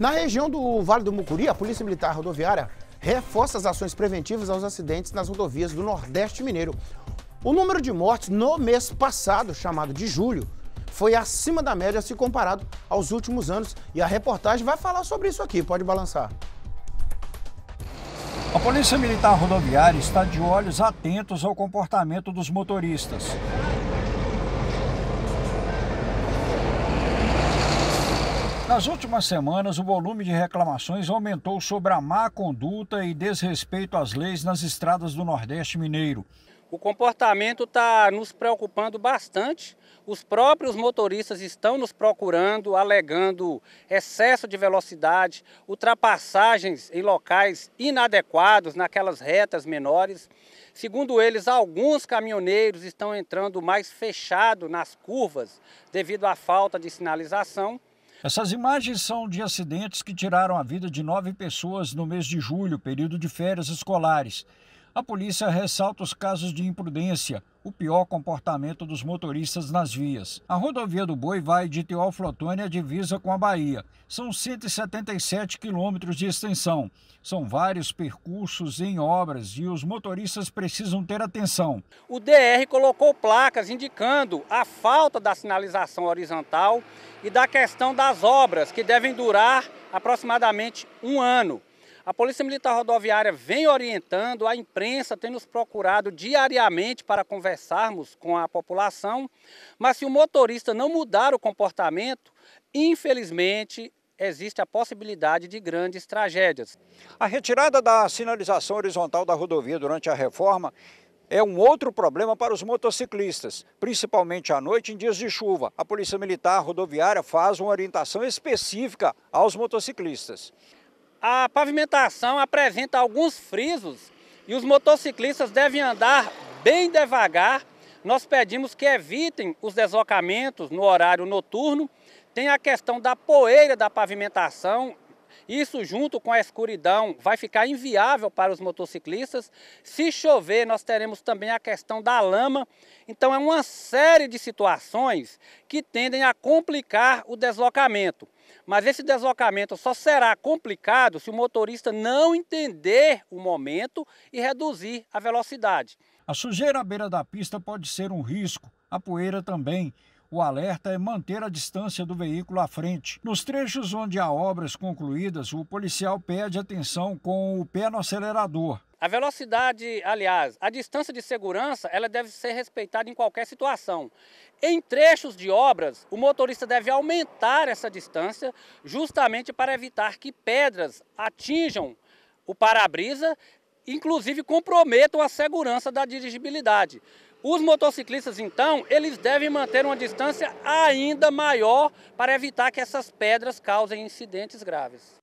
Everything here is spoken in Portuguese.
Na região do Vale do Mucuri, a Polícia Militar Rodoviária reforça as ações preventivas aos acidentes nas rodovias do Nordeste Mineiro. O número de mortes no mês passado, chamado de julho, foi acima da média se comparado aos últimos anos. E a reportagem vai falar sobre isso aqui, pode balançar. A Polícia Militar Rodoviária está de olhos atentos ao comportamento dos motoristas. Nas últimas semanas, o volume de reclamações aumentou sobre a má conduta e desrespeito às leis nas estradas do Nordeste Mineiro. O comportamento está nos preocupando bastante. Os próprios motoristas estão nos procurando, alegando excesso de velocidade, ultrapassagens em locais inadequados, naquelas retas menores. Segundo eles, alguns caminhoneiros estão entrando mais fechado nas curvas devido à falta de sinalização. Essas imagens são de acidentes que tiraram a vida de nove pessoas no mês de julho, período de férias escolares. A polícia ressalta os casos de imprudência, o pior comportamento dos motoristas nas vias. A rodovia do Boi vai de Teoflotone à divisa com a Bahia. São 177 quilômetros de extensão. São vários percursos em obras e os motoristas precisam ter atenção. O DR colocou placas indicando a falta da sinalização horizontal e da questão das obras, que devem durar aproximadamente um ano. A Polícia Militar Rodoviária vem orientando, a imprensa tem nos procurado diariamente para conversarmos com a população, mas se o motorista não mudar o comportamento, infelizmente existe a possibilidade de grandes tragédias. A retirada da sinalização horizontal da rodovia durante a reforma é um outro problema para os motociclistas, principalmente à noite em dias de chuva. A Polícia Militar Rodoviária faz uma orientação específica aos motociclistas a pavimentação apresenta alguns frisos e os motociclistas devem andar bem devagar. Nós pedimos que evitem os deslocamentos no horário noturno. Tem a questão da poeira da pavimentação, isso, junto com a escuridão, vai ficar inviável para os motociclistas. Se chover, nós teremos também a questão da lama. Então, é uma série de situações que tendem a complicar o deslocamento. Mas esse deslocamento só será complicado se o motorista não entender o momento e reduzir a velocidade. A sujeira à beira da pista pode ser um risco, a poeira também o alerta é manter a distância do veículo à frente. Nos trechos onde há obras concluídas, o policial pede atenção com o pé no acelerador. A velocidade, aliás, a distância de segurança, ela deve ser respeitada em qualquer situação. Em trechos de obras, o motorista deve aumentar essa distância justamente para evitar que pedras atinjam o para-brisa, inclusive comprometam a segurança da dirigibilidade. Os motociclistas, então, eles devem manter uma distância ainda maior para evitar que essas pedras causem incidentes graves.